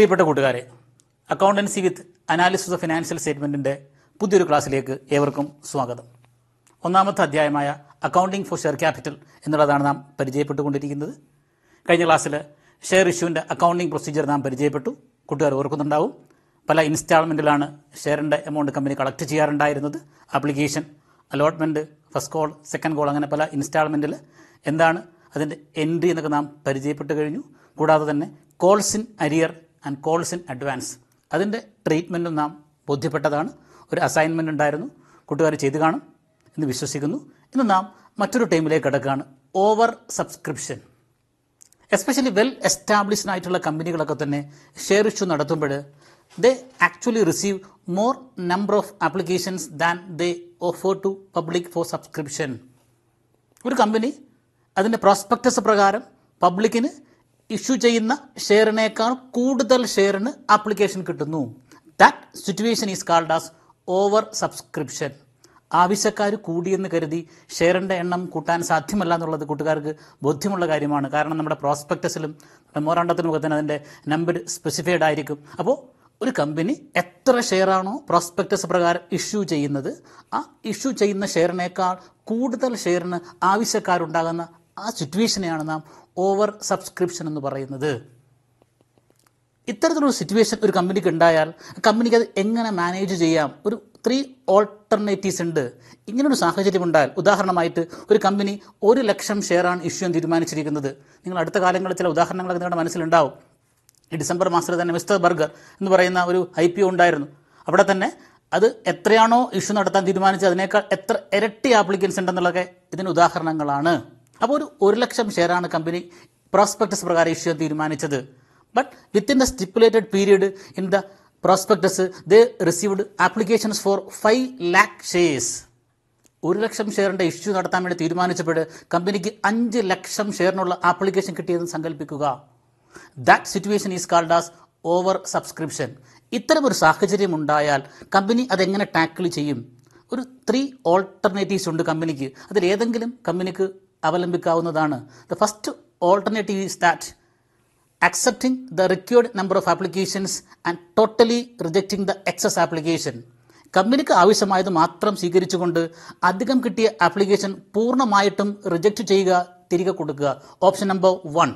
പ്രിയപ്പെട്ട കൂട്ടുകാരെ accountancy with analysis of financial സ്റ്റേറ്റ്മെൻറ്റിൻ്റെ പുതിയൊരു ക്ലാസ്സിലേക്ക് ഏവർക്കും സ്വാഗതം ഒന്നാമത്തെ അധ്യായമായ അക്കൗണ്ടിംഗ് ഫോർ ഷെയർ ക്യാപിറ്റൽ എന്നുള്ളതാണ് നാം പരിചയപ്പെട്ടുകൊണ്ടിരിക്കുന്നത് കഴിഞ്ഞ ക്ലാസ്സിൽ ഷെയർ ഇഷ്യൂവിൻ്റെ അക്കൗണ്ടിംഗ് പ്രൊസീജിയർ നാം പരിചയപ്പെട്ടു കൂട്ടുകാർ ഓർക്കുന്നുണ്ടാവും പല ഇൻസ്റ്റാൾമെൻറ്റിലാണ് ഷെയറിൻ്റെ എമൗണ്ട് കമ്പനി കളക്ട് ചെയ്യാറുണ്ടായിരുന്നത് application allotment first call second call അങ്ങനെ പല ഇൻസ്റ്റാൾമെൻറ്റിൽ എന്താണ് അതിൻ്റെ എൻട്രി എന്നൊക്കെ നാം പരിചയപ്പെട്ട് കഴിഞ്ഞു കൂടാതെ തന്നെ calls in arrear and calls in advance അതിൻ്റെ ട്രീറ്റ്മെൻറ്റും നാം ബോധ്യപ്പെട്ടതാണ് ഒരു അസൈൻമെൻ്റ് ഉണ്ടായിരുന്നു കൂട്ടുകാർ ചെയ്തു കാണും എന്ന് വിശ്വസിക്കുന്നു ഇന്ന് നാം മറ്റൊരു ടൈമിലേക്ക് കിടക്കുകയാണ് over subscription especially well established ആയിട്ടുള്ള കമ്പനികളൊക്കെ തന്നെ ഷെയർ ഇഷ്യൂ നടത്തുമ്പോൾ they actually receive more number of applications than they offer to public for subscription ഒരു കമ്പനി അതിൻ്റെ പ്രോസ്പെക്ടസ് പ്രകാരം പബ്ലിക്കിന് ഇഷ്യൂ ചെയ്യുന്ന ഷെയറിനേക്കാൾ കൂടുതൽ ഷെയറിന് ആപ്ലിക്കേഷൻ കിട്ടുന്നു that situation is called as over subscription ആവശ്യക്കാർ കൂടിയെന്ന് കരുതി ഷെയറിൻ്റെ എണ്ണം കൂട്ടാൻ സാധ്യമല്ല എന്നുള്ളത് കൂട്ടുകാർക്ക് ബോധ്യമുള്ള കാര്യമാണ് കാരണം നമ്മുടെ പ്രോസ്പെക്ടസിലും മെമ്മോറാണ്ടത്തിനുമൊക്കെ തന്നെ അതിൻ്റെ നമ്പർ സ്പെസിഫൈഡ് ആയിരിക്കും അപ്പോൾ ഒരു കമ്പനി എത്ര ഷെയറാണോ പ്രോസ്പെക്ടസ് പ്രകാരം ഇഷ്യൂ ചെയ്യുന്നത് ആ ഇഷ്യൂ ചെയ്യുന്ന ഷെയറിനേക്കാൾ കൂടുതൽ ഷെയറിന് ആവശ്യക്കാരുണ്ടാകുന്ന ആ സിറ്റുവേഷനെയാണ് നാം ഓവർ സബ്സ്ക്രിപ്ഷൻ എന്ന് പറയുന്നത് ഇത്തരത്തിലൊരു സിറ്റുവേഷൻ ഒരു കമ്പനിക്ക് ഉണ്ടായാൽ കമ്പനിക്ക് അത് എങ്ങനെ മാനേജ് ചെയ്യാം ഒരു ത്രീ ഓൾട്ടർനേറ്റീവ്സ് ഉണ്ട് ഇങ്ങനൊരു സാഹചര്യം ഉണ്ടായാൽ ഉദാഹരണമായിട്ട് ഒരു കമ്പനി ഒരു ലക്ഷം ഷെയറാണ് ഇഷ്യൂ എന്ന് തീരുമാനിച്ചിരിക്കുന്നത് നിങ്ങൾ അടുത്ത കാലങ്ങളിൽ ചില ഉദാഹരണങ്ങളൊക്കെ നിങ്ങളുടെ മനസ്സിലുണ്ടാവും ഈ ഡിസംബർ മാസത്തിൽ തന്നെ മിസ്റ്റർ ബർഗർ എന്ന് പറയുന്ന ഒരു ഐ പി ഒ ഉണ്ടായിരുന്നു അവിടെ തന്നെ അത് എത്രയാണോ ഇഷ്യൂ നടത്താൻ തീരുമാനിച്ചത് അതിനേക്കാൾ എത്ര ഇരട്ടി ആപ്ലിക്കൻസ് ഉണ്ടെന്നുള്ളതൊക്കെ ഇതിന് ഉദാഹരണങ്ങളാണ് അപ്പോൾ ഒരു ഒരു ലക്ഷം ഷെയറാണ് കമ്പനി പ്രോസ്പെക്ടസ് പ്രകാരം ഇഷ്യൂ തീരുമാനിച്ചത് but within the stipulated period in the prospectus the received applications for five lakh shares ഒരു ലക്ഷം ഷെയറിൻ്റെ ഇഷ്യൂ നടത്താൻ വേണ്ടി തീരുമാനിച്ചപ്പോൾ കമ്പനിക്ക് അഞ്ച് ലക്ഷം ഷെയറിനുള്ള ആപ്ലിക്കേഷൻ കിട്ടിയെന്ന് സങ്കല്പിക്കുക that situation is called as over subscription ഇത്തരമൊരു സാഹചര്യം ഉണ്ടായാൽ കമ്പനി അതെങ്ങനെ ടാക്കിൾ ചെയ്യും ഒരു ത്രീ ഓൾട്ടർനേറ്റീവ്സ് ഉണ്ട് കമ്പനിക്ക് അതിൽ ഏതെങ്കിലും കമ്പനിക്ക് അവലംബിക്കാവുന്നതാണ് the first alternative is that accepting the required number of applications and totally rejecting the excess application കമ്പനിക്ക് ആവശ്യമായത് മാത്രം സ്വീകരിച്ചുകൊണ്ട് അധികം കിട്ടിയ ആപ്ലിക്കേഷൻ പൂർണ്ണമായിട്ടും റിജക്റ്റ് ചെയ്യുക തിരികെ കൊടുക്കുക option number one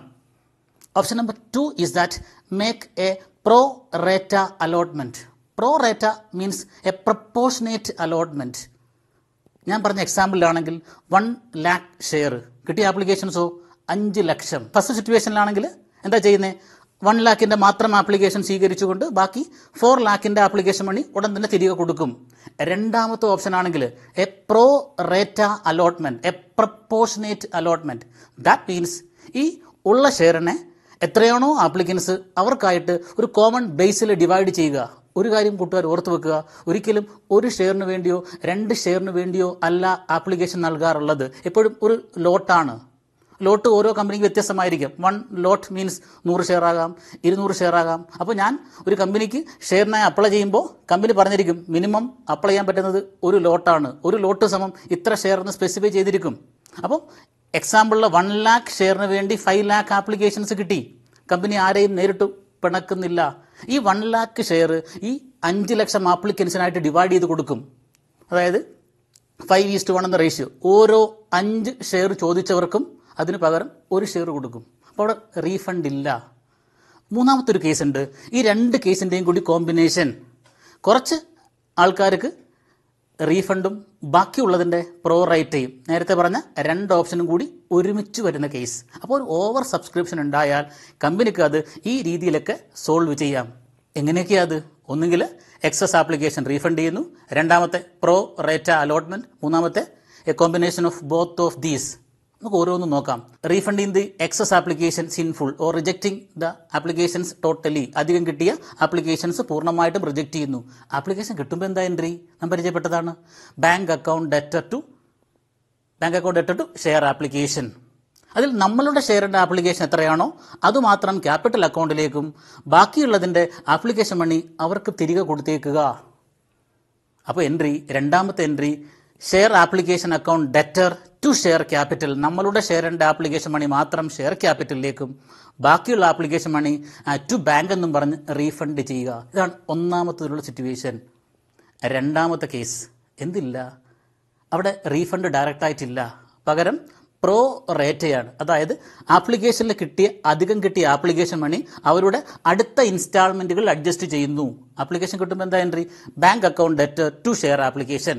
option number two is that make a pro rata allotment pro rata means a proportionate allotment ഞാൻ പറഞ്ഞ എക്സാമ്പിളിലാണെങ്കിൽ വൺ ലാക്ക് ഷെയർ കിട്ടിയ ആപ്ലിക്കേഷൻസോ അഞ്ച് ലക്ഷം ഫസ്റ്റ് സിറ്റുവേഷനിലാണെങ്കിൽ എന്താ ചെയ്യുന്നത് വൺ ലാക്കിൻ്റെ മാത്രം ആപ്ലിക്കേഷൻ സ്വീകരിച്ചുകൊണ്ട് ബാക്കി ഫോർ ലാക്കിൻ്റെ ആപ്ലിക്കേഷൻ മണി ഉടൻ തന്നെ തിരികെ കൊടുക്കും രണ്ടാമത്തെ ഓപ്ഷൻ ആണെങ്കിൽ a pro rata allotment a proportionate allotment that means ഈ ഉള്ള ഷെയറിനെ എത്രയാണോ ആപ്ലിക്കൻസ് അവർക്കായിട്ട് ഒരു കോമൺ ബേസിൽ ഡിവൈഡ് ചെയ്യുക ഒരു കാര്യം കൂട്ടുകാർ ഓർത്ത് വെക്കുക ഒരിക്കലും ഒരു ഷെയറിന് വേണ്ടിയോ രണ്ട് ഷെയറിന് വേണ്ടിയോ അല്ല ആപ്ലിക്കേഷൻ നൽകാറുള്ളത് എപ്പോഴും ഒരു ലോട്ടാണ് ലോട്ട് ഓരോ കമ്പനിക്ക് വ്യത്യസ്തമായിരിക്കും വൺ ലോട്ട് മീൻസ് നൂറ് ഷെയർ ആകാം ഇരുന്നൂറ് ഷെയർ ആകാം അപ്പോൾ ഞാൻ ഒരു കമ്പനിക്ക് ഷെയറിനായി അപ്ലൈ ചെയ്യുമ്പോൾ കമ്പനി പറഞ്ഞിരിക്കും മിനിമം അപ്ലൈ ചെയ്യാൻ പറ്റുന്നത് ഒരു ലോട്ടാണ് ഒരു ലോട്ട് സമം ഇത്ര ഷെയർ എന്ന് സ്പെസിഫൈ ചെയ്തിരിക്കും അപ്പോൾ എക്സാമ്പിളിൽ വൺ ലാക്ക് ഷെയറിന് വേണ്ടി ഫൈവ് ലാക്ക് ആപ്ലിക്കേഷൻസ് കിട്ടി കമ്പനി ആരെയും നേരിട്ട് പിണക്കുന്നില്ല ഈ വൺ ലാക്ക് ഷെയർ ഈ അഞ്ച് ലക്ഷം ആപ്ലിക്കൻസിനായിട്ട് ഡിവൈഡ് ചെയ്ത് കൊടുക്കും അതായത് ഫൈവ് ഈസ്റ്റ് വൺ എന്ന റേഷ്യോ ഓരോ അഞ്ച് ഷെയർ ചോദിച്ചവർക്കും അതിന് പകരം ഒരു ഷെയർ കൊടുക്കും അപ്പോൾ അവിടെ റീഫണ്ട് ഇല്ല മൂന്നാമത്തെ ഒരു കേസുണ്ട് ഈ രണ്ട് കേസിൻ്റെയും കൂടി കോമ്പിനേഷൻ കുറച്ച് ആൾക്കാർക്ക് റീഫണ്ടും ബാക്കിയുള്ളതിൻ്റെ പ്രോ റൈറ്റയും നേരത്തെ പറഞ്ഞ രണ്ട് ഓപ്ഷനും കൂടി ഒരുമിച്ച് വരുന്ന കേസ് അപ്പോൾ ഒരു ഓവർ സബ്സ്ക്രിപ്ഷൻ ഉണ്ടായാൽ കമ്പനിക്ക് അത് ഈ രീതിയിലൊക്കെ സോൾവ് ചെയ്യാം എങ്ങനെയൊക്കെയാ അത് ഒന്നുകിൽ എക്സസ് ആപ്ലിക്കേഷൻ റീഫണ്ട് ചെയ്യുന്നു രണ്ടാമത്തെ പ്രോ റേറ്റ അലോട്ട്മെൻറ്റ് മൂന്നാമത്തെ a combination of both of these നമുക്ക് ഓരോന്നും നോക്കാം refunding the excess application sinful or rejecting the applications totally അധികം കിട്ടിയ ആപ്ലിക്കേഷൻസ് പൂർണ്ണമായിട്ടും റിജക്റ്റ് ചെയ്യുന്നു ആപ്ലിക്കേഷൻ കിട്ടുമ്പോൾ എന്താ എൻട്രി നാം പരിചയപ്പെട്ടതാണ് bank account debtor to bank account debtor to share application അതിൽ നമ്മളുടെ ഷെയറിൻ്റെ ആപ്ലിക്കേഷൻ എത്രയാണോ അതുമാത്രം ക്യാപിറ്റൽ അക്കൗണ്ടിലേക്കും ബാക്കിയുള്ളതിൻ്റെ ആപ്ലിക്കേഷൻ മണി അവർക്ക് തിരികെ കൊടുത്തേക്കുക അപ്പോൾ എൻട്രി രണ്ടാമത്തെ entry share application account debtor to share capital നമ്മളുടെ ഷെയർ ആൻഡ് ആപ്ലിക്കേഷൻ മണി മാത്രം ഷെയർ ക്യാപിറ്റലിലേക്കും ബാക്കിയുള്ള ആപ്ലിക്കേഷൻ മണി ടു ബാങ്ക് എന്നും പറഞ്ഞ് റീഫണ്ട് ചെയ്യുക ഇതാണ് ഒന്നാമത്തേതിലുള്ള സിറ്റുവേഷൻ രണ്ടാമത്തെ കേസ് എന്തില്ല അവിടെ റീഫണ്ട് ഡയറക്റ്റ് ആയിട്ടില്ല പകരം പ്രോ റേറ്റയാണ് അതായത് ആപ്ലിക്കേഷനിൽ കിട്ടിയ അധികം കിട്ടിയ ആപ്ലിക്കേഷൻ മണി അവരുടെ അടുത്ത ഇൻസ്റ്റാൾമെൻറ്റുകൾ അഡ്ജസ്റ്റ് ചെയ്യുന്നു ആപ്ലിക്കേഷൻ കിട്ടുമ്പോൾ എന്താ entry bank account debt to share application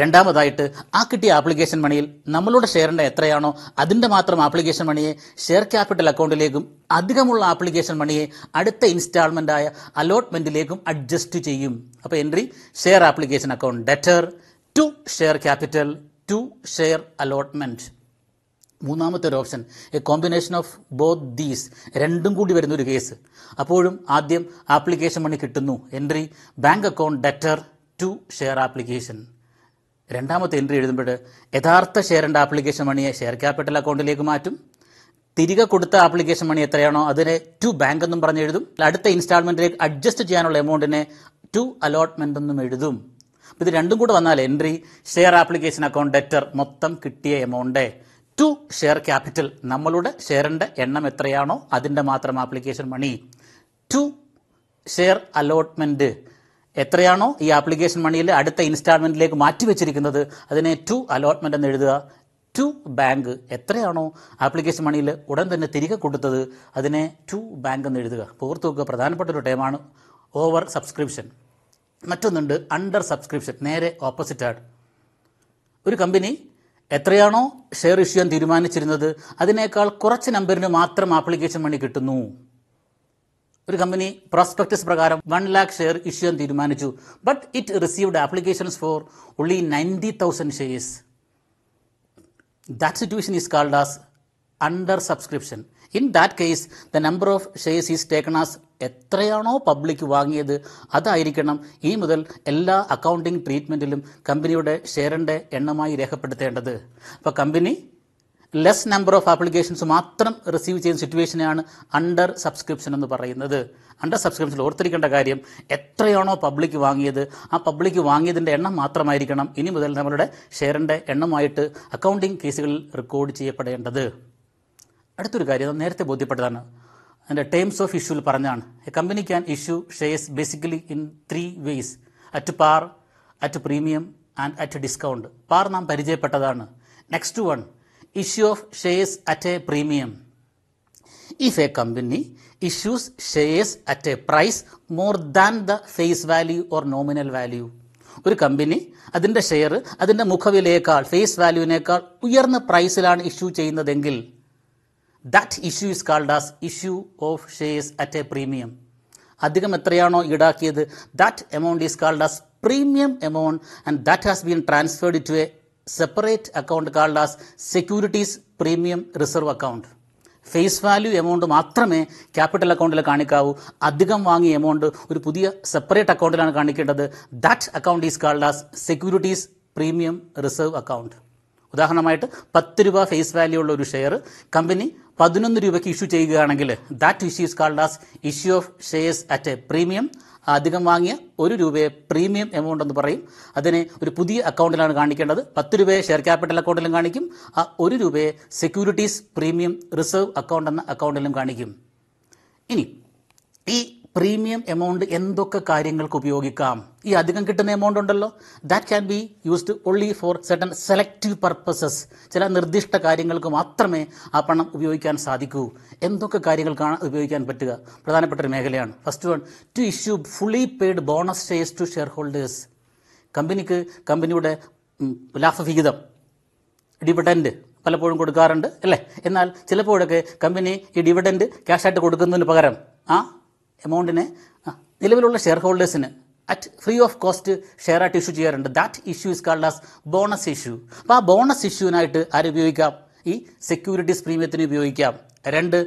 രണ്ടാമതായിട്ട് ആ കിട്ടിയ ആപ്ലിക്കേഷൻ മണിയിൽ നമ്മളുടെ ഷെയറിൻ്റെ എത്രയാണോ അതിൻ്റെ മാത്രം ആപ്ലിക്കേഷൻ മണിയെ ഷെയർ ക്യാപിറ്റൽ അക്കൗണ്ടിലേക്കും അധികമുള്ള ആപ്ലിക്കേഷൻ മണിയെ അടുത്ത ഇൻസ്റ്റാൾമെൻ്റായ അലോട്ട്മെൻറ്റിലേക്കും അഡ്ജസ്റ്റ് ചെയ്യും അപ്പോൾ entry share application account debtor to share capital to share allotment മൂന്നാമത്തെ ഒരു option a combination of both these രണ്ടും കൂടി വരുന്ന ഒരു കേസ് അപ്പോഴും ആദ്യം ആപ്ലിക്കേഷൻ മണി കിട്ടുന്നു entry bank account debtor to share application രണ്ടാമത്തെ എൻട്രി എഴുതുമ്പോൾ യഥാർത്ഥ ഷെയറിൻ്റെ ആപ്ലിക്കേഷൻ മണിയെ ഷെയർ ക്യാപിറ്റൽ അക്കൗണ്ടിലേക്ക് മാറ്റും തിരികെ കൊടുത്ത ആപ്ലിക്കേഷൻ മണി എത്രയാണോ അതിനെ ടു ബാങ്ക് എന്നും പറഞ്ഞ് എഴുതും അടുത്ത ഇൻസ്റ്റാൾമെൻറ്റിലേക്ക് അഡ്ജസ്റ്റ് ചെയ്യാനുള്ള എമൗണ്ടിനെ ടു അലോട്ട്മെൻ്റ് എന്നും എഴുതും ഇത് രണ്ടും കൂടെ വന്നാൽ entry share application account debtor മൊത്തം കിട്ടിയ എമൗണ്ട് ടു ഷെയർ ക്യാപിറ്റൽ നമ്മളുടെ ഷെയറിൻ്റെ എണ്ണം എത്രയാണോ അതിൻ്റെ മാത്രം application money to share allotment എത്രയാണോ ഈ ആപ്ലിക്കേഷൻ മണിയിൽ അടുത്ത ഇൻസ്റ്റാൾമെൻറ്റിലേക്ക് മാറ്റിവെച്ചിരിക്കുന്നത് അതിനെ ടു അലോട്ട്മെൻ്റ് എന്ന് എഴുതുക ടു ബാങ്ക് എത്രയാണോ ആപ്ലിക്കേഷൻ മണിയിൽ ഉടൻ തന്നെ തിരികെ കൊടുത്തത് അതിനെ ടു ബാങ്ക് എന്ന് എഴുതുക ഓർത്തു പ്രധാനപ്പെട്ട ഒരു ടൈമാണ് ഓവർ സബ്സ്ക്രിപ്ഷൻ മറ്റൊന്നുണ്ട് അണ്ടർ സബ്സ്ക്രിപ്ഷൻ നേരെ ഓപ്പോസിറ്റാണ് ഒരു കമ്പനി എത്രയാണോ ഷെയർ ഇഷ്യൂ ചെയ്യാൻ തീരുമാനിച്ചിരുന്നത് അതിനേക്കാൾ കുറച്ച് നമ്പറിന് മാത്രം ആപ്ലിക്കേഷൻ മണി കിട്ടുന്നു ഒരു കമ്പനി പ്രോസ്പെക്ടസ് പ്രകാരം വൺ ലാക്ക് ഷെയർ ഇഷ്യൂ ചെയ്യാൻ തീരുമാനിച്ചു but it received applications for only ninety thousand shares that situation is called as under subscription in that case the number of shares is taken as എത്രയാണോ public വാങ്ങിയത് അതായിരിക്കണം ഈ മുതൽ എല്ലാ accounting ട്രീറ്റ്മെൻറ്റിലും കമ്പനിയുടെ ഷെയറിൻ്റെ എണ്ണമായി രേഖപ്പെടുത്തേണ്ടത് അപ്പോൾ company less number of applications മാത്രം റിസീവ് ചെയ്യുന്ന സിറ്റുവേഷനാണ് അണ്ടർ സബ്സ്ക്രിപ്ഷൻ എന്ന് പറയുന്നത് അണ്ടർ സബ്സ്ക്രിപ്ഷൻ ഓർത്തിരിക്കേണ്ട കാര്യം എത്രയാണോ പബ്ലിക് വാങ്ങിയത് ആ പബ്ലിക് വാങ്ങിയതിൻ്റെ എണ്ണം മാത്രമായിരിക്കണം ഇനി മുതൽ നമ്മളുടെ ഷെയറിൻ്റെ എണ്ണമായിട്ട് അക്കൗണ്ടിംഗ് കേസുകളിൽ റെക്കോർഡ് ചെയ്യപ്പെടേണ്ടത് അടുത്തൊരു കാര്യം നേരത്തെ ബോധ്യപ്പെട്ടതാണ് അതിൻ്റെ ടേംസ് ഓഫ് ഇഷ്യൂവിൽ പറഞ്ഞാണ് a company can issue shares basically in three ways at par at premium and at discount par നാം പരിചയപ്പെട്ടതാണ് next one issue of shares at a premium. If a company issues shares at a price more than the face value or nominal value, ഒരു company അതിൻ്റെ share അതിൻ്റെ മുഖവിലയേക്കാൾ face വാല്യൂവിനേക്കാൾ ഉയർന്ന പ്രൈസിലാണ് issue ചെയ്യുന്നതെങ്കിൽ that issue is called as issue of shares at a premium അധികം എത്രയാണോ ഈടാക്കിയത് that amount is called as premium amount and that has been transferred to a separate account called as securities premium reserve account face value amount മാത്രമേ capital അക്കൗണ്ടിൽ കാണിക്കാവൂ അധികം വാങ്ങിയ amount ഒരു പുതിയ സെപ്പറേറ്റ് അക്കൗണ്ടിലാണ് കാണിക്കേണ്ടത് that account is called as securities premium reserve account ഉദാഹരണമായിട്ട് പത്ത് രൂപ ഫേസ് വാല്യൂ ഉള്ള ഒരു ഷെയർ കമ്പനി പതിനൊന്ന് രൂപയ്ക്ക് ഇഷ്യൂ ചെയ്യുകയാണെങ്കിൽ that issue is called as issue of shares at a premium അധികം വാങ്ങിയ ഒരു രൂപയെ പ്രീമിയം എമൗണ്ട് എന്ന് പറയും അതിനെ ഒരു പുതിയ അക്കൗണ്ടിലാണ് കാണിക്കേണ്ടത് പത്ത് രൂപയെ ഷെയർ ക്യാപിറ്റൽ അക്കൗണ്ടിലും കാണിക്കും ആ ഒരു രൂപയെ സെക്യൂരിറ്റീസ് പ്രീമിയം റിസർവ് അക്കൗണ്ട് എന്ന അക്കൗണ്ടിലും കാണിക്കും ഇനി ഈ പ്രീമിയം എമൗണ്ട് എന്തൊക്കെ കാര്യങ്ങൾക്ക് ഉപയോഗിക്കാം ഈ അധികം കിട്ടുന്ന എമൗണ്ട് ഉണ്ടല്ലോ that can be used only for certain selective purposes ചില നിർദ്ദിഷ്ട കാര്യങ്ങൾക്ക് മാത്രമേ ആ പണം ഉപയോഗിക്കാൻ സാധിക്കൂ എന്തൊക്കെ കാര്യങ്ങൾക്കാണ് ഉപയോഗിക്കാൻ പറ്റുക പ്രധാനപ്പെട്ട ഒരു മേഖലയാണ് first one to issue fully paid bonus shares to share holders കമ്പനിക്ക് കമ്പനിയുടെ ലാഭവിഹിതം ഡിവിഡൻഡ് പലപ്പോഴും കൊടുക്കാറുണ്ട് അല്ലേ എന്നാൽ ചിലപ്പോഴൊക്കെ കമ്പനി ഈ ഡിവിഡൻഡ് ക്യാഷായിട്ട് കൊടുക്കുന്നതിന് പകരം ആ എമൗണ്ടിനെ നിലവിലുള്ള ഷെയർ ഹോൾഡേഴ്സിന് at free of cost share ആയിട്ട് ഇഷ്യൂ ചെയ്യാറുണ്ട് that issue is called as bonus issue അപ്പോൾ ആ ബോണസ് ഇഷ്യൂവിനായിട്ട് ആരുപയോഗിക്കാം ഈ സെക്യൂരിറ്റീസ് പ്രീമിയത്തിന് ഉപയോഗിക്കാം രണ്ട്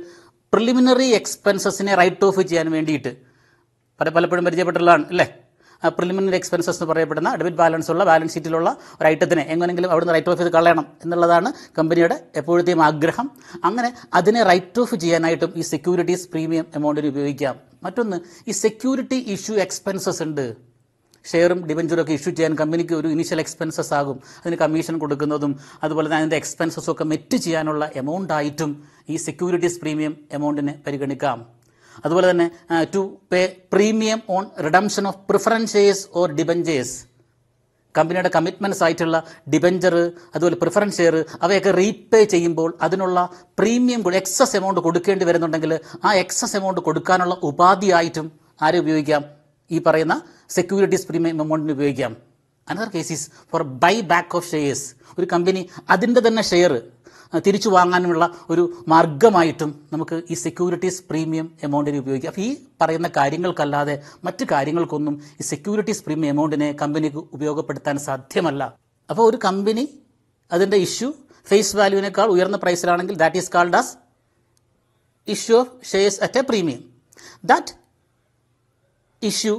പ്രിലിമിനറി എക്സ്പെൻസസിനെ റൈറ്റ് ഓഫ് ചെയ്യാൻ വേണ്ടിയിട്ട് പല പലപ്പോഴും പരിചയപ്പെട്ടുള്ളതാണ് അല്ലേ പ്രിലിമിനറി എക്സ്പെൻസസ് എന്ന് പറയപ്പെടുന്ന ഡെബിറ്റ് ബാലൻസ് ഉള്ള ബാലൻസ് ഷീറ്റിലുള്ള ഒരു ഐറ്റത്തിനെ എങ്ങനെങ്കിലും അവിടുന്ന് റൈറ്റ് ഓഫ് ചെയ്ത് കളയണം എന്നുള്ളതാണ് കമ്പനിയുടെ എപ്പോഴത്തെയും ആഗ്രഹം അങ്ങനെ അതിനെ റൈറ്റ് ഓഫ് ചെയ്യാനായിട്ടും ഈ സെക്യൂരിറ്റീസ് പ്രീമിയം എമൗണ്ടിന് ഉപയോഗിക്കാം മറ്റൊന്ന് ഈ സെക്യൂരിറ്റി ഇഷ്യൂ എക്സ്പെൻസസ് ഉണ്ട് ഷെയറും ഡിബഞ്ചറും ഒക്കെ ഇഷ്യൂ ചെയ്യാൻ കമ്പനിക്ക് ഒരു ഇനീഷ്യൽ എക്സ്പെൻസസ് ആകും അതിന് കമ്മീഷൻ കൊടുക്കുന്നതും അതുപോലെ തന്നെ അതിൻ്റെ എക്സ്പെൻസസ് ഒക്കെ മെറ്റ് ചെയ്യാനുള്ള എമൗണ്ട് ആയിട്ടും ഈ സെക്യൂരിറ്റീസ് പ്രീമിയം എമൗണ്ടിനെ പരിഗണിക്കാം അതുപോലെ തന്നെ to pay premium on redemption of preferences or debentures കമ്പനിയുടെ കമ്മിറ്റ്മെൻറ്റ്സ് ആയിട്ടുള്ള ഡിബഞ്ചർ അതുപോലെ പ്രിഫറൻസ് ഷെയർ അവയൊക്കെ റീപേ ചെയ്യുമ്പോൾ അതിനുള്ള പ്രീമിയം കൂടി എക്സസ് എമൗണ്ട് കൊടുക്കേണ്ടി വരുന്നുണ്ടെങ്കിൽ ആ എക്സസ് എമൗണ്ട് കൊടുക്കാനുള്ള ഉപാധിയായിട്ടും ആരെ ഉപയോഗിക്കാം ഈ പറയുന്ന സെക്യൂരിറ്റീസ് പ്രീമിയം എമൗണ്ടിന് ഉപയോഗിക്കാം another cases for buy back of shares ഒരു കമ്പനി അതിൻ്റെ തന്നെ ഷെയർ തിരിച്ചു വാങ്ങാനുമുള്ള ഒരു മാർഗമായിട്ടും നമുക്ക് ഈ സെക്യൂരിറ്റീസ് പ്രീമിയം എമൗണ്ടിനെ ഉപയോഗിക്കാം അപ്പോൾ ഈ പറയുന്ന കാര്യങ്ങൾക്കല്ലാതെ മറ്റ് കാര്യങ്ങൾക്കൊന്നും ഈ സെക്യൂരിറ്റീസ് പ്രീമിയം എമൗണ്ടിനെ കമ്പനിക്ക് ഉപയോഗപ്പെടുത്താൻ സാധ്യമല്ല അപ്പോൾ ഒരു കമ്പനി അതിൻ്റെ ഇഷ്യൂ ഫേസ് വാല്യൂവിനേക്കാൾ ഉയർന്ന പ്രൈസിലാണെങ്കിൽ that is called as issue of shares at a premium that issue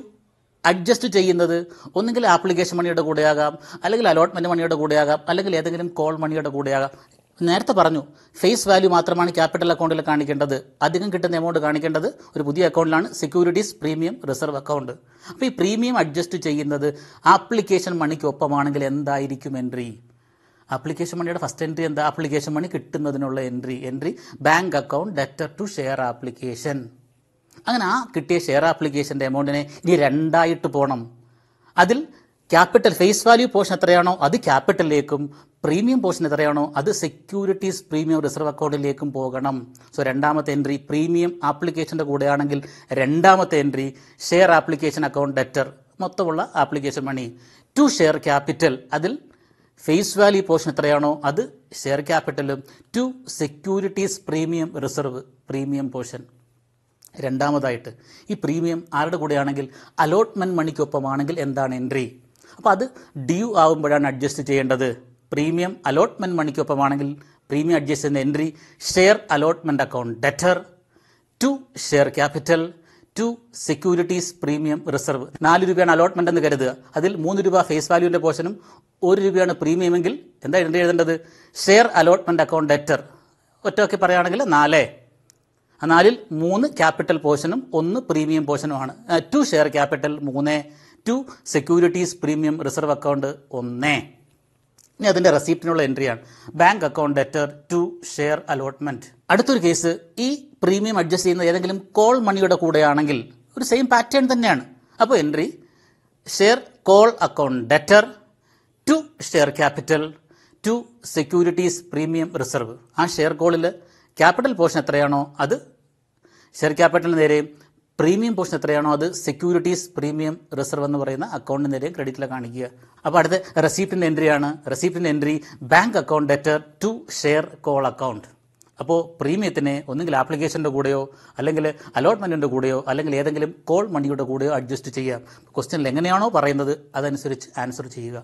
adjust ചെയ്യുന്നത് ഒന്നുകിൽ ആപ്ലിക്കേഷൻ മണിയുടെ കൂടെയാകാം അല്ലെങ്കിൽ അലോട്ട്മെൻറ്റ് മണിയുടെ കൂടെയാകാം അല്ലെങ്കിൽ ഏതെങ്കിലും കോൾ മണിയുടെ കൂടെയാകാം നേരത്തെ പറഞ്ഞു ഫേസ് വാല്യൂ മാത്രമാണ് ക്യാപിറ്റൽ അക്കൗണ്ടിൽ കാണിക്കേണ്ടത് അധികം കിട്ടുന്ന എമൗണ്ട് കാണിക്കേണ്ടത് ഒരു പുതിയ അക്കൗണ്ടിലാണ് സെക്യൂരിറ്റീസ് പ്രീമിയം റിസർവ് അക്കൗണ്ട് അപ്പോൾ ഈ പ്രീമിയം അഡ്ജസ്റ്റ് ചെയ്യുന്നത് ആപ്ലിക്കേഷൻ മണിക്കൊപ്പമാണെങ്കിൽ എന്തായിരിക്കും എൻട്രി ആപ്ലിക്കേഷൻ മണിയുടെ ഫസ്റ്റ് എൻട്രി എന്താ ആപ്ലിക്കേഷൻ മണി കിട്ടുന്നതിനുള്ള entry entry bank account letter to share application അങ്ങനെ ആ കിട്ടിയ ഷെയർ ആപ്ലിക്കേഷൻ്റെ എമൗണ്ടിനെ ഇനി രണ്ടായിട്ട് പോകണം അതിൽ ക്യാപിറ്റൽ ഫേസ് വാല്യൂ പോർഷൻ എത്രയാണോ അത് ക്യാപിറ്റലിലേക്കും പ്രീമിയം പോർഷൻ എത്രയാണോ അത് സെക്യൂരിറ്റീസ് പ്രീമിയം റിസർവ് അക്കൗണ്ടിലേക്കും പോകണം സോ രണ്ടാമത്തെ എൻട്രി പ്രീമിയം ആപ്ലിക്കേഷൻ്റെ കൂടെയാണെങ്കിൽ രണ്ടാമത്തെ entry share application account debtor മൊത്തമുള്ള application money to share capital അതിൽ ഫേസ് വാല്യൂ പോർഷൻ എത്രയാണോ അത് ഷെയർ ക്യാപിറ്റലും to securities premium reserve premium portion രണ്ടാമതായിട്ട് ഈ പ്രീമിയം ആരുടെ കൂടെയാണെങ്കിൽ അലോട്ട്മെൻറ്റ് മണിക്കൊപ്പമാണെങ്കിൽ എന്താണ് എൻട്രി അപ്പോൾ അത് ഡ്യൂ ആകുമ്പോഴാണ് അഡ്ജസ്റ്റ് ചെയ്യേണ്ടത് പ്രീമിയം അലോട്ട്മെൻറ്റ് മണിക്കൊപ്പമാണെങ്കിൽ പ്രീമിയം അഡ്ജസ്റ്റ് ചെയ്യുന്ന entry share allotment account debtor to share capital to securities premium reserve നാല് രൂപയാണ് അലോട്ട്മെൻ്റ് എന്ന് കരുതുക അതിൽ മൂന്ന് രൂപ ഫേസ് വാല്യൂവിൻ്റെ പോർഷനും ഒരു രൂപയാണ് പ്രീമിയമെങ്കിൽ എന്താ എൻട്രി എഴുതേണ്ടത് ഷെയർ അലോട്ട്മെൻറ്റ് അക്കൗണ്ട് ഡെറ്റർ ഒറ്റയൊക്കെ പറയുകയാണെങ്കിൽ നാല് നാലിൽ മൂന്ന് ക്യാപിറ്റൽ പോർഷനും ഒന്ന് പ്രീമിയം പോർഷനുമാണ് ടു ഷെയർ ക്യാപിറ്റൽ മൂന്ന് to securities premium reserve account ഒന്ന് ഇനി അതിൻ്റെ റെസീപ്റ്റിനുള്ള എൻട്രിയാണ് bank account letter to share allotment അടുത്തൊരു കേസ് ഈ പ്രീമിയം അഡ്ജസ്റ്റ് ചെയ്യുന്ന ഏതെങ്കിലും കോൾ മണിയുടെ കൂടെയാണെങ്കിൽ ഒരു സെയിം പാറ്റേൺ തന്നെയാണ് അപ്പോൾ entry share call account debtor to share capital to securities premium reserve ആ ഷെയർ കോളിൽ ക്യാപിറ്റൽ പോർഷൻ എത്രയാണോ അത് ഷെയർ ക്യാപിറ്റലിന് നേരെയും പ്രീമിയം പോർഷൻ എത്രയാണോ അത് സെക്യൂരിറ്റീസ് പ്രീമിയം റിസർവ് എന്ന് പറയുന്ന അക്കൗണ്ടിൻ്റെ നേരെ ക്രെഡിറ്റിൽ കാണിക്കുക അപ്പോൾ അടുത്ത റെസീപ്റ്റിൻ്റെ എൻട്രിയാണ് റെസീപ്റ്റിൻ്റെ entry bank account debtor to share call account അപ്പോൾ പ്രീമിയത്തിനെ ഒന്നുകിൽ ആപ്ലിക്കേഷൻ്റെ കൂടെയോ അല്ലെങ്കിൽ അലോട്ട്മെൻറ്റിൻ്റെ കൂടെയോ അല്ലെങ്കിൽ ഏതെങ്കിലും കോൾ മണിയുടെ കൂടെയോ അഡ്ജസ്റ്റ് ചെയ്യാം ക്വസ്റ്റ്യനിൽ എങ്ങനെയാണോ പറയുന്നത് അതനുസരിച്ച് ആൻസർ ചെയ്യുക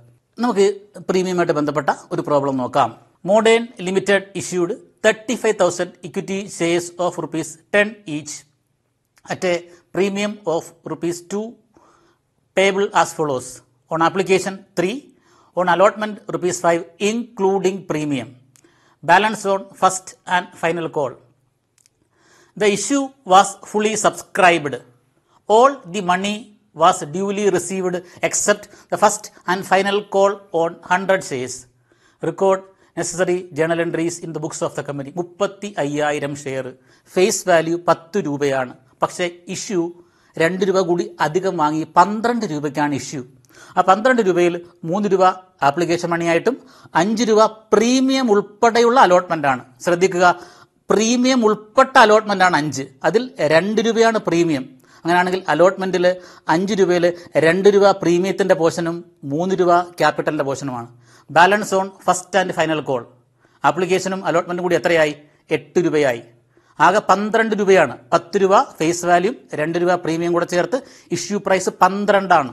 നമുക്ക് പ്രീമിയമായിട്ട് ബന്ധപ്പെട്ട ഒരു പ്രോബ്ലം നോക്കാം modern limited issued thirty five thousand equity shares of rupees ten each at a premium of rupees 2 payable as follows. On application 3, on allotment rupees 5 including premium. Balance on first and final call. The issue was fully subscribed. All the money was duly received except the first and final call on 100 shares. Record necessary journal in the books of the company. Company മുപ്പത്തി അയ്യായിരം share face value പത്ത് പക്ഷേ issue രണ്ട് രൂപ കൂടി അധികം വാങ്ങി പന്ത്രണ്ട് രൂപയ്ക്കാണ് ഇഷ്യൂ ആ പന്ത്രണ്ട് രൂപയിൽ മൂന്ന് രൂപ ആപ്ലിക്കേഷൻ മണിയായിട്ടും അഞ്ച് രൂപ പ്രീമിയം ഉൾപ്പെടെയുള്ള ആണ് ശ്രദ്ധിക്കുക പ്രീമിയം ഉൾപ്പെട്ട ആണ് അഞ്ച് അതിൽ രണ്ട് രൂപയാണ് പ്രീമിയം അങ്ങനെയാണെങ്കിൽ അലോട്ട്മെൻറ്റിൽ അഞ്ച് രൂപയിൽ രണ്ട് രൂപ പ്രീമിയത്തിൻ്റെ പോഷനും മൂന്ന് രൂപ ക്യാപിറ്റലിൻ്റെ പോഷനുമാണ് balance on first and final call ആപ്ലിക്കേഷനും അലോട്ട്മെൻറ്റും കൂടി എത്രയായി എട്ട് രൂപയായി ആകെ പന്ത്രണ്ട് രൂപയാണ് പത്ത് രൂപ ഫേസ് വാല്യൂ രണ്ട് രൂപ പ്രീമിയം കൂടെ ചേർത്ത് ഇഷ്യൂ പ്രൈസ് പന്ത്രണ്ടാണ്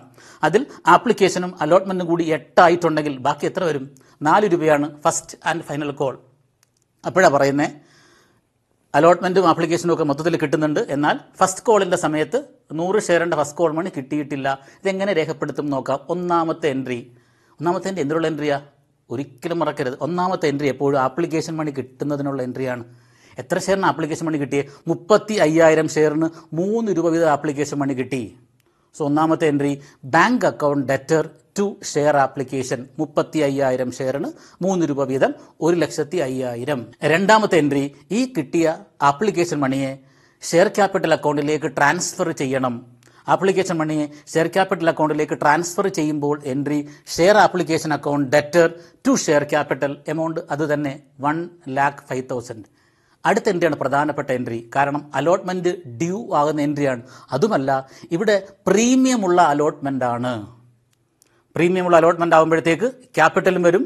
അതിൽ ആപ്ലിക്കേഷനും അലോട്ട്മെന്റും കൂടി എട്ടായിട്ടുണ്ടെങ്കിൽ ബാക്കി എത്ര വരും നാല് രൂപയാണ് ഫസ്റ്റ് ആൻഡ് ഫൈനൽ കോൾ അപ്പോഴാണ് പറയുന്നത് അലോട്ട്മെന്റും ആപ്ലിക്കേഷനും ഒക്കെ മൊത്തത്തിൽ കിട്ടുന്നുണ്ട് എന്നാൽ ഫസ്റ്റ് കോളിന്റെ സമയത്ത് നൂറ് ഷെയറിന്റെ ഫസ്റ്റ് കോൾ മണി കിട്ടിയിട്ടില്ല ഇതെങ്ങനെ രേഖപ്പെടുത്തും നോക്കാം ഒന്നാമത്തെ എൻട്രി ഒന്നാമത്തെ എൻ്റെ എന്തിനുള്ള എൻട്രിയാണ് ഒരിക്കലും മറക്കരുത് ഒന്നാമത്തെ എൻട്രി എപ്പോഴും ആപ്ലിക്കേഷൻ മണി കിട്ടുന്നതിനുള്ള എൻട്രിയാണ് എത്ര ഷെയറിന് ആപ്ലിക്കേഷൻ മണി കിട്ടി മുപ്പത്തി അയ്യായിരം ഷെയറിന് മൂന്ന് രൂപ വീതം ആപ്ലിക്കേഷൻ മണി കിട്ടി സോ ഒന്നാമത്തെ entry bank account debtor to share application മുപ്പത്തി അയ്യായിരം ഷെയറിന് മൂന്ന് രൂപ വീതം ഒരു ലക്ഷത്തി അയ്യായിരം രണ്ടാമത്തെ എൻട്രി ഈ കിട്ടിയ ആപ്ലിക്കേഷൻ മണിയെ ഷെയർ ക്യാപിറ്റൽ അക്കൗണ്ടിലേക്ക് ട്രാൻസ്ഫർ ചെയ്യണം ആപ്ലിക്കേഷൻ മണിയെ ഷെയർ ക്യാപിറ്റൽ അക്കൗണ്ടിലേക്ക് ട്രാൻസ്ഫർ ചെയ്യുമ്പോൾ entry share application account debtor to share capital amount അത് തന്നെ വൺ ലാക്ക് ഫൈവ് തൗസൻഡ് അടുത്ത എൻട്രിയാണ് പ്രധാനപ്പെട്ട എൻട്രി കാരണം അലോട്ട്മെന്റ് ഡ്യൂ ആകുന്ന എൻട്രിയാണ് അതുമല്ല ഇവിടെ പ്രീമിയമുള്ള അലോട്ട്മെന്റ് ആണ് പ്രീമിയമുള്ള അലോട്ട്മെന്റ് ആകുമ്പോഴത്തേക്ക് ക്യാപിറ്റലും വരും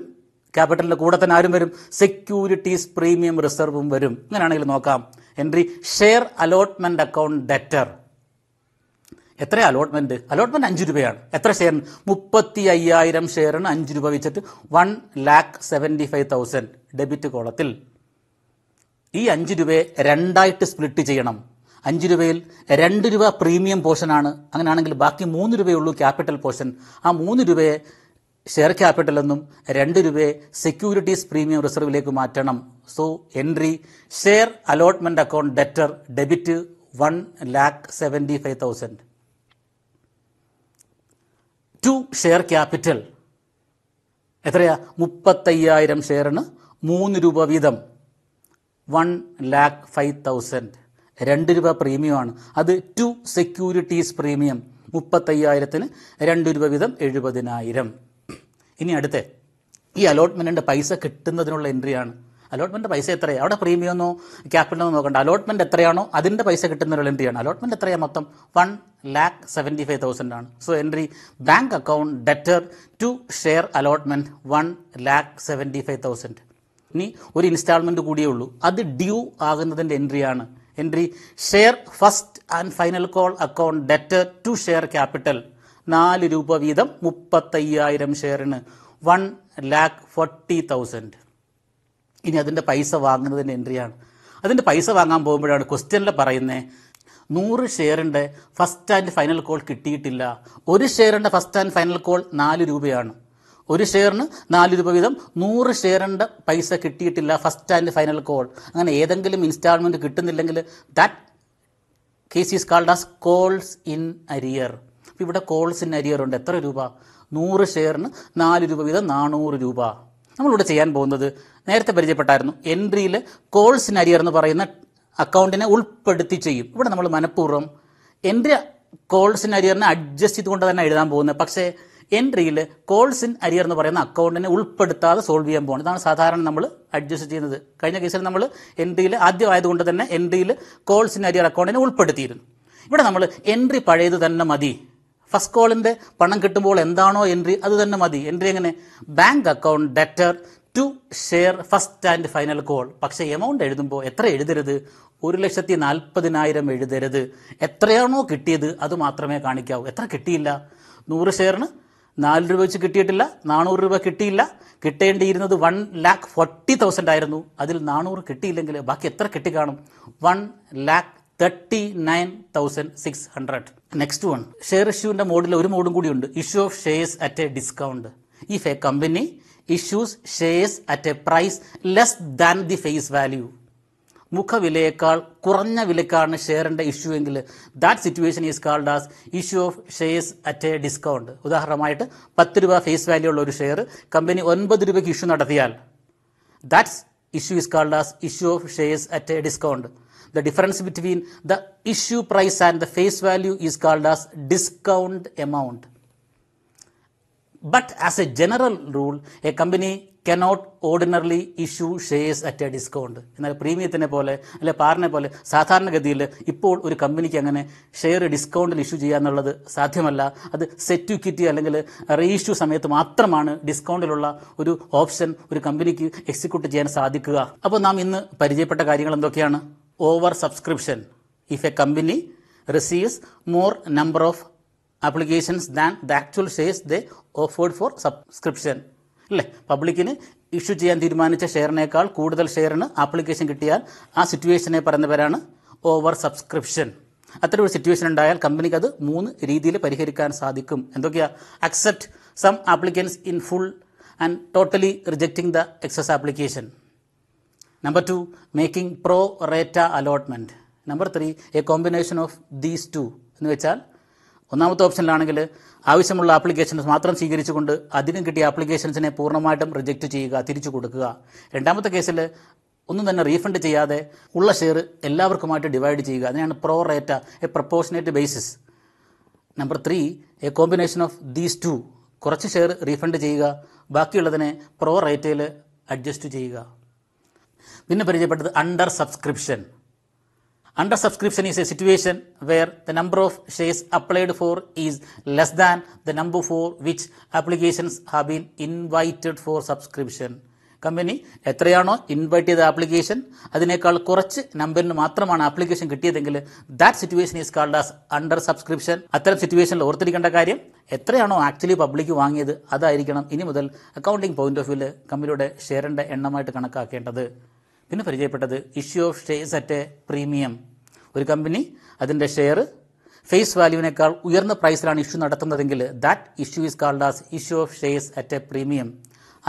ക്യാപിറ്റലിൻ്റെ കൂടെ തന്നെ ആരും വരും സെക്യൂരിറ്റീസ് പ്രീമിയം റിസർവും വരും ഇങ്ങനെയാണെങ്കിൽ നോക്കാം entry share allotment account debtor എത്ര അലോട്ട്മെന്റ് അലോട്ട്മെന്റ് അഞ്ച് രൂപയാണ് എത്ര ഷെയറിന് മുപ്പത്തി അയ്യായിരം ഷെയറിന് അഞ്ച് രൂപ വെച്ചിട്ട് one lakh seventy five thousand debit കോളത്തിൽ ഈ അഞ്ച് രൂപയെ രണ്ടായിട്ട് സ്പ്ലിറ്റ് ചെയ്യണം അഞ്ച് രൂപയിൽ രണ്ട് രൂപ പ്രീമിയം പോർഷനാണ് അങ്ങനെയാണെങ്കിൽ ബാക്കി മൂന്ന് രൂപയുള്ളൂ ക്യാപിറ്റൽ പോർഷൻ ആ മൂന്ന് രൂപയെ ഷെയർ ക്യാപിറ്റൽ എന്നും രണ്ട് രൂപയെ സെക്യൂരിറ്റീസ് പ്രീമിയം റിസർവിലേക്ക് മാറ്റണം so entry share allotment account debtor debit one lakh seventy five thousand to share capital എത്രയാ മുപ്പത്തയ്യായിരം ഷെയറിന് മൂന്ന് രൂപ വീതം വൺ ലാക്ക് ഫൈവ് തൗസൻഡ് രണ്ട് രൂപ പ്രീമിയമാണ് അത് ടു സെക്യൂരിറ്റീസ് പ്രീമിയം മുപ്പത്തയ്യായിരത്തിന് രണ്ട് രൂപ വീതം എഴുപതിനായിരം ഇനി അടുത്ത ഈ അലോട്ട്മെൻറ്റിൻ്റെ പൈസ കിട്ടുന്നതിനുള്ള എൻട്രിയാണ് അലോട്ട്മെൻറ്റ് പൈസ എത്രയാണ് അവിടെ പ്രീമിയം പ്രീമിയമൊന്നോ ക്യാപിറ്റലോ നോക്കണ്ട അലോട്ട്മെൻറ്റ് എത്രയാണോ അതിൻ്റെ പൈസ കിട്ടുന്നതിനുള്ള എൻട്രിയാണ് അലോട്ട്മെൻറ്റ് എത്രയാണ് മൊത്തം one lakh seventy five thousand ആണ് so entry bank account debtor to share allotment one lakh seventy five thousand ഇനി ഒരു ഇൻസ്റ്റാൾമെന്റ് കൂടിയേ ഉള്ളൂ അത് ഡ്യൂ ആകുന്നതിൻ്റെ എൻട്രിയാണ് entry share first and final call account debtor to share capital നാല് രൂപ വീതം മുപ്പത്തയ്യായിരം ഷെയറിന് വൺ ലാക്ക് ഫോർട്ടി തൗസൻഡ് ഇനി അതിൻ്റെ പൈസ വാങ്ങുന്നതിൻ്റെ എൻട്രിയാണ് അതിൻ്റെ പൈസ വാങ്ങാൻ പോകുമ്പോഴാണ് ക്വസ്റ്റ്യനിൽ പറയുന്നത് നൂറ് ഷെയറിൻ്റെ ഫസ്റ്റ് ആൻഡ് ഫൈനൽ കോൾ കിട്ടിയിട്ടില്ല ഒരു ഷെയറിൻ്റെ ഫസ്റ്റ് ആൻഡ് ഫൈനൽ കോൾ നാല് രൂപയാണ് ഒരു ഷെയറിന് നാല് രൂപ വീതം നൂറ് ഷെയറിൻ്റെ പൈസ കിട്ടിയിട്ടില്ല ഫസ്റ്റ് ആൻഡ് ഫൈനൽ കോൾ അങ്ങനെ ഏതെങ്കിലും ഇൻസ്റ്റാൾമെൻറ്റ് കിട്ടുന്നില്ലെങ്കിൽ that case is called as calls in arrear അപ്പോൾ ഇവിടെ കോൾസ് ഇൻ അരിയർ ഉണ്ട് എത്ര രൂപ നൂറ് ഷെയറിന് നാല് രൂപ വീതം നാനൂറ് രൂപ നമ്മളിവിടെ ചെയ്യാൻ പോകുന്നത് നേരത്തെ പരിചയപ്പെട്ടായിരുന്നു എൻട്രിയിൽ കോൾസ് ഇൻ അരിയർ എന്ന് പറയുന്ന അക്കൗണ്ടിനെ ഉൾപ്പെടുത്തി ചെയ്യും ഇവിടെ നമ്മൾ മനഃപൂർവ്വം എൻട്രി കോൾസ് ഇൻ അരിയറിനെ അഡ്ജസ്റ്റ് ചെയ്തുകൊണ്ട് തന്നെ എഴുതാൻ പോകുന്നത് പക്ഷേ എൻട്രിയിൽ കോൾസ് ഇൻ അരിയർ എന്ന് പറയുന്ന അക്കൗണ്ടിനെ ഉൾപ്പെടുത്താതെ സോൾവ് ചെയ്യാൻ പോകുന്നത് ഇതാണ് സാധാരണ നമ്മൾ അഡ്ജസ്റ്റ് ചെയ്യുന്നത് കഴിഞ്ഞ കേസിൽ നമ്മൾ എൻട്രിയിൽ ആദ്യമായതുകൊണ്ട് തന്നെ എൻട്രിയിൽ കോൾസ് ഇൻ അരിയർ അക്കൗണ്ടിനെ ഉൾപ്പെടുത്തിയിരുന്നു ഇവിടെ നമ്മൾ എൻട്രി പഴയത് തന്നെ മതി ഫസ്റ്റ് കോളിൻ്റെ പണം കിട്ടുമ്പോൾ എന്താണോ എൻട്രി അത് തന്നെ മതി എൻട്രി എങ്ങനെ bank account debtor to share first and final call പക്ഷേ എമൗണ്ട് എഴുതുമ്പോൾ എത്ര എഴുതരുത് ഒരു ലക്ഷത്തി നാൽപ്പതിനായിരം എഴുതരുത് എത്രയാണോ കിട്ടിയത് അത് മാത്രമേ കാണിക്കാവൂ എത്ര കിട്ടിയില്ല നൂറ് ഷെയറിന് നാല് രൂപ വെച്ച് കിട്ടിയിട്ടില്ല നാനൂറ് രൂപ കിട്ടിയില്ല കിട്ടേണ്ടിയിരുന്നത് വൺ ലാക്ക് ഫോർട്ടി തൗസൻഡ് ആയിരുന്നു അതിൽ നാനൂറ് കിട്ടിയില്ലെങ്കിൽ ബാക്കി എത്ര കിട്ടിക്കാണും one lakh thirty nine thousand six hundred next one share ഇഷ്യൂവിൻ്റെ മോഡിൽ ഒരു മോഡും കൂടിയുണ്ട് issue of shares at a discount if a company issues shares at a price less than the face value മുഖവിലയേക്കാൾ കുറഞ്ഞ വിലക്കാണ് ഷെയറിൻ്റെ ഇഷ്യൂ എങ്കിൽ that situation is called as issue of shares at a discount ഉദാഹരണമായിട്ട് പത്ത് രൂപ face value ഉള്ള ഒരു ഷെയർ കമ്പനി ഒൻപത് രൂപയ്ക്ക് ഇഷ്യൂ നടത്തിയാൽ that's issue is called as issue of shares at a discount the difference between the issue price and the face value is called as discount amount but as a general rule a company cannot ordinarily issue shares at a discount എന്നാൽ പ്രീമിയത്തിനെ പോലെ അല്ലെ പാറിനെ പോലെ സാധാരണഗതിയിൽ ഇപ്പോൾ ഒരു കമ്പനിക്ക് അങ്ങനെ ഷെയർ ഡിസ്കൗണ്ടിൽ ഇഷ്യൂ ചെയ്യുക എന്നുള്ളത് സാധ്യമല്ല അത് സെറ്റ് ഇക്വിറ്റി അല്ലെങ്കിൽ റീഇഷ്യൂ സമയത്ത് മാത്രമാണ് ഡിസ്കൗണ്ടിലുള്ള ഒരു ഓപ്ഷൻ ഒരു കമ്പനിക്ക് എക്സിക്യൂട്ട് ചെയ്യാൻ സാധിക്കുക അപ്പോൾ നാം ഇന്ന് പരിചയപ്പെട്ട കാര്യങ്ങൾ എന്തൊക്കെയാണ് over subscription if a company receives more number of applications than the actual shares the offered for subscription അല്ലേ പബ്ലിക്കിന് ഇഷ്യൂ ചെയ്യാൻ തീരുമാനിച്ച ഷെയറിനേക്കാൾ കൂടുതൽ ഷെയറിന് ആപ്ലിക്കേഷൻ കിട്ടിയാൽ ആ സിറ്റുവേഷനെ പറയുന്ന പേരാണ് ഓവർ സബ്സ്ക്രിപ്ഷൻ അത്തരം ഒരു സിറ്റുവേഷൻ ഉണ്ടായാൽ കമ്പനിക്ക് അത് മൂന്ന് രീതിയിൽ പരിഹരിക്കാൻ സാധിക്കും എന്തൊക്കെയാ accept some applicants in full and totally rejecting the excess application number two making pro rata allotment number three a combination of these two എന്ന് വെച്ചാൽ ഒന്നാമത്തെ ഓപ്ഷനിലാണെങ്കിൽ ആവശ്യമുള്ള ആപ്ലിക്കേഷൻസ് മാത്രം സ്വീകരിച്ചുകൊണ്ട് അതിനും കിട്ടിയ ആപ്ലിക്കേഷൻസിനെ പൂർണ്ണമായിട്ടും റിജക്റ്റ് ചെയ്യുക തിരിച്ചു കൊടുക്കുക രണ്ടാമത്തെ കേസിൽ ഒന്നും തന്നെ റീഫണ്ട് ചെയ്യാതെ ഉള്ള ഷെയർ എല്ലാവർക്കുമായിട്ട് ഡിവൈഡ് ചെയ്യുക അതിനാണ് pro rata a proportionate basis number three a combination of these two കുറച്ച് ഷെയർ റീഫണ്ട് ചെയ്യുക ബാക്കിയുള്ളതിനെ പ്രോ റേറ്റയിൽ അഡ്ജസ്റ്റ് ചെയ്യുക പിന്നെ പരിചയപ്പെട്ടത് under subscription under subscription is a situation where the number of shares applied for is less than the number for which applications have been invited for subscription company എത്രയാണോ invite ചെയ്ത application അതിനേക്കാൾ കുറച്ച് നമ്പറിന് മാത്രമാണ് application കിട്ടിയതെങ്കിൽ that situation is called as under subscription അത്തരം സിറ്റുവേഷനിൽ ഓർത്തിരിക്കേണ്ട കാര്യം എത്രയാണോ ആക്ച്വലി പബ്ലിക് വാങ്ങിയത് അതായിരിക്കണം ഇനി മുതൽ അക്കൗണ്ടിംഗ് പോയിന്റ് ഓഫ് വ്യൂവിൽ കമ്പനിയുടെ ഷെയറിൻ്റെ എണ്ണമായിട്ട് കണക്കാക്കേണ്ടത് പിന്നെ പരിചയപ്പെട്ടത് issue of shares at premium ഒരു കമ്പനി അതിൻ്റെ ഷെയർ ഫേസ് വാല്യൂവിനേക്കാൾ ഉയർന്ന പ്രൈസിലാണ് ഇഷ്യൂ നടത്തുന്നതെങ്കിൽ that issue is called as issue of shares at a premium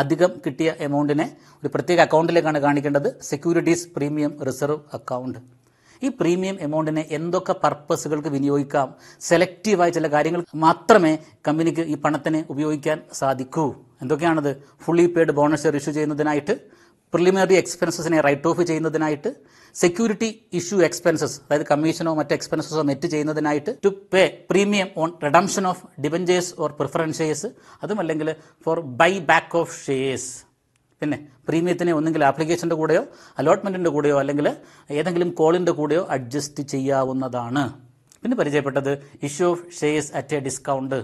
അധികം കിട്ടിയ എമൗണ്ടിനെ ഒരു പ്രത്യേക അക്കൗണ്ടിലേക്കാണ് കാണിക്കേണ്ടത് സെക്യൂരിറ്റീസ് പ്രീമിയം റിസർവ് അക്കൗണ്ട് ഈ പ്രീമിയം എമൗണ്ടിനെ എന്തൊക്കെ പർപ്പസുകൾക്ക് വിനിയോഗിക്കാം സെലക്റ്റീവായ ചില കാര്യങ്ങൾ മാത്രമേ കമ്പനിക്ക് ഈ പണത്തിന് ഉപയോഗിക്കാൻ സാധിക്കൂ എന്തൊക്കെയാണത് ഫുള്ളി പെയ്ഡ് ബോണസ് ഇഷ്യൂ ചെയ്യുന്നതിനായിട്ട് പ്രിലിമിനറി എക്സ്പെൻസസിനെ റൈറ്റ് ഓഫ് ചെയ്യുന്നതിനായിട്ട് സെക്യൂരിറ്റി ഇഷ്യൂ എക്സ്പെൻസസ് അതായത് കമ്മീഷനോ മറ്റ് എക്സ്പെൻസസോ നെറ്റ് ചെയ്യുന്നതിനായിട്ട് to pay premium on redemption of debentures or preference അതും അല്ലെങ്കിൽ for buy back of shares പിന്നെ പ്രീമിയത്തിനെ ഒന്നെങ്കിൽ ആപ്ലിക്കേഷൻ്റെ കൂടെയോ അലോട്ട്മെൻറ്റിൻ്റെ കൂടെയോ അല്ലെങ്കിൽ ഏതെങ്കിലും കോളിൻ്റെ കൂടെയോ അഡ്ജസ്റ്റ് ചെയ്യാവുന്നതാണ് പിന്നെ പരിചയപ്പെട്ടത് issue of shares at a discount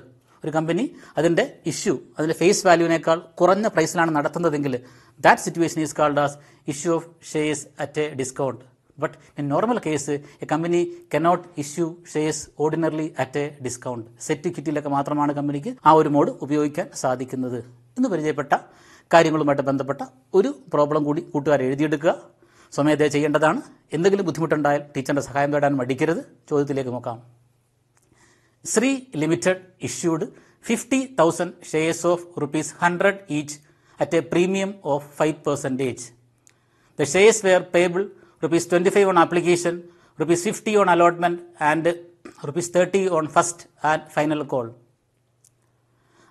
ഒരു കമ്പനി അതിൻ്റെ ഇഷ്യൂ അതിൻ്റെ ഫേസ് വാല്യൂവിനേക്കാൾ കുറഞ്ഞ പ്രൈസിലാണ് നടത്തുന്നതെങ്കിൽ that situation is called as issue of shares at a discount But in normal case, a company cannot issue shares ordinarily at a discount. Set കിറ്റിലൊക്കെ മാത്രമാണ് കമ്പനിക്ക് ആ ഒരു മോഡ് ഉപയോഗിക്കാൻ സാധിക്കുന്നത് എന്ന് പരിചയപ്പെട്ട കാര്യങ്ങളുമായിട്ട് ബന്ധപ്പെട്ട ഒരു പ്രോബ്ലം കൂടി കൂട്ടുകാരെ എഴുതിയെടുക്കുക സ്വമേധയ ചെയ്യേണ്ടതാണ് എന്തെങ്കിലും ബുദ്ധിമുട്ടുണ്ടായാൽ ടീച്ചറിൻ്റെ സഹായം തേടാൻ മടിക്കരുത് ചോദ്യത്തിലേക്ക് നോക്കാം Sri Limited issued 50,000 shares of rupees 100 each at a premium of 5 each. The shares were payable rupees 25 on application, rupees 50 on allotment and rupees 30 on first and final call.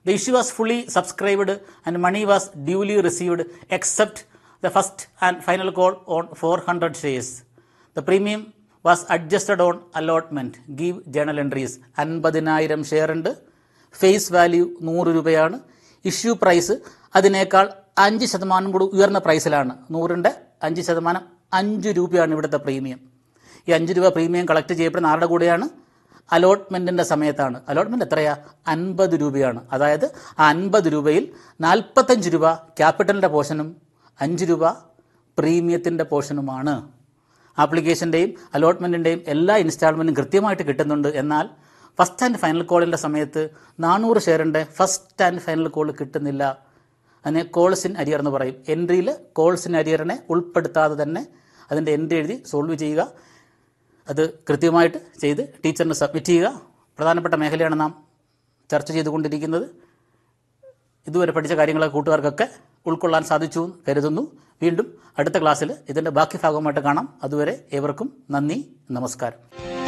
The issue was fully subscribed and money was duly received except the first and final call on 400 shares. The premium was adjusted on allotment give journal entries അൻപതിനായിരം share ഉണ്ട് face value നൂറ് രൂപയാണ് issue price അതിനേക്കാൾ അഞ്ച് ശതമാനം കൂടി ഉയർന്ന പ്രൈസിലാണ് നൂറിൻ്റെ അഞ്ച് ശതമാനം അഞ്ച് രൂപയാണ് ഇവിടുത്തെ പ്രീമിയം ഈ അഞ്ച് രൂപ പ്രീമിയം കളക്ട് ചെയ്യപ്പെടുന്ന ആരുടെ കൂടെയാണ് അലോട്ട്മെൻറ്റിൻ്റെ സമയത്താണ് അലോട്ട്മെൻറ്റ് എത്രയാ അൻപത് രൂപയാണ് അതായത് ആ അൻപത് രൂപയിൽ നാൽപ്പത്തഞ്ച് രൂപ ക്യാപിറ്റലിൻ്റെ പോർഷനും അഞ്ച് രൂപ പ്രീമിയത്തിൻ്റെ പോർഷനുമാണ് ആപ്ലിക്കേഷൻ്റെയും അലോട്ട്മെൻറ്റിൻ്റെയും എല്ലാ ഇൻസ്റ്റാൾമെൻറ്റും കൃത്യമായിട്ട് കിട്ടുന്നുണ്ട് എന്നാൽ ഫസ്റ്റ് ആൻഡ് ഫൈനൽ കോളിൻ്റെ സമയത്ത് നാനൂറ് ഷെയറിൻ്റെ ഫസ്റ്റ് ആൻഡ് ഫൈനൽ കോൾ കിട്ടുന്നില്ല കോൾസ് കോൾസിൻ അരിയർ എന്ന് പറയും എൻട്രിയിൽ കോൾസിൻ അരിയറിനെ ഉൾപ്പെടുത്താതെ തന്നെ അതിൻ്റെ എൻട്രി എഴുതി സോൾവ് ചെയ്യുക അത് കൃത്യമായിട്ട് ചെയ്ത് ടീച്ചറിന് സബ്മിറ്റ് ചെയ്യുക പ്രധാനപ്പെട്ട മേഖലയാണ് നാം ചർച്ച ചെയ്തുകൊണ്ടിരിക്കുന്നത് ഇതുവരെ പഠിച്ച കാര്യങ്ങളെ കൂട്ടുകാർക്കൊക്കെ ഉൾക്കൊള്ളാൻ സാധിച്ചു കരുതുന്നു വീണ്ടും അടുത്ത ക്ലാസ്സിൽ ഇതിൻ്റെ ബാക്കി ഭാഗമായിട്ട് കാണാം അതുവരെ ഏവർക്കും നന്ദി നമസ്കാരം